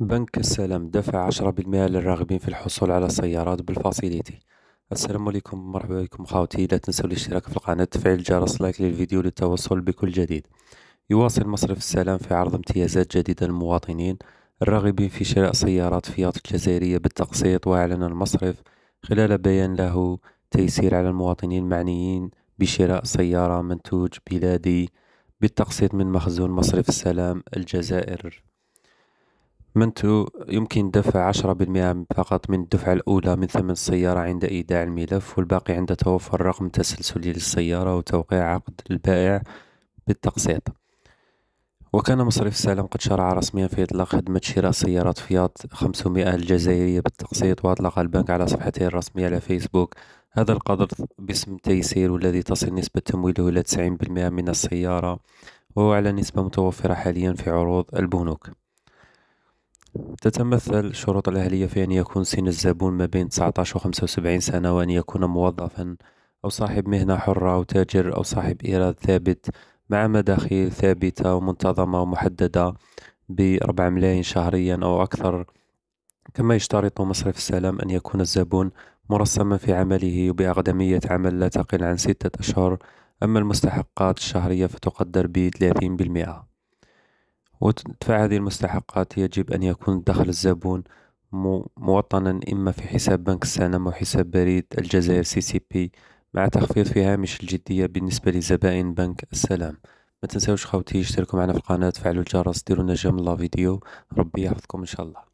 بنك السلام دفع عشرة للراغبين في الحصول على السيارات بالفاسيليتي السلام عليكم مرحبا بكم خاوتي لا تنسوا الاشتراك في القناة تفعيل جرس لايك للفيديو للتوصل بكل جديد يواصل مصرف السلام في عرض امتيازات جديدة للمواطنين الراغبين في شراء سيارات فيات الجزائرية بالتقسيط وأعلن المصرف خلال بيان له تيسير على المواطنين المعنيين بشراء سيارة منتوج بلادي بالتقسيط من مخزون مصرف السلام الجزائر منتو يمكن دفع 10% فقط من الدفعة الأولى من ثمن السيارة عند إيداع الملف والباقي عند توفر رقم تسلسلي للسيارة وتوقيع عقد البائع بالتقسيط وكان مصرف السلام قد شرع رسميا في إطلاق خدمة شراء سيارة فيات 500 الجزائرية بالتقسيط وأطلق البنك على صفحته الرسمية على فيسبوك هذا القدر باسم تيسير والذي تصل نسبة تمويله إلى 90% من السيارة وهو على نسبة متوفرة حاليا في عروض البنوك تتمثل شروط الأهلية في أن يكون سن الزبون ما بين 19 و 75 سنة وأن يكون موظفا أو صاحب مهنة حرة أو تاجر أو صاحب إيراد ثابت مع مداخيل ثابتة ومنتظمة ومحددة 4 ملايين شهريا أو أكثر كما يشترط مصرف السلام أن يكون الزبون مرسما في عمله بأقدمية عمل لا تقل عن ستة أشهر أما المستحقات الشهرية فتقدر بثلاثين 30% ودفع هذه المستحقات يجب أن يكون دخل الزبون موطنا إما في حساب بنك السلام أو حساب بريد الجزائر سي سي بي مع تخفيض في هامش الجدية بالنسبة لزبائن بنك السلام ما تنساوش خوتي اشتركوا معنا في القناة فعلوا الجرس ديروا نجم الله فيديو ربي يحفظكم إن شاء الله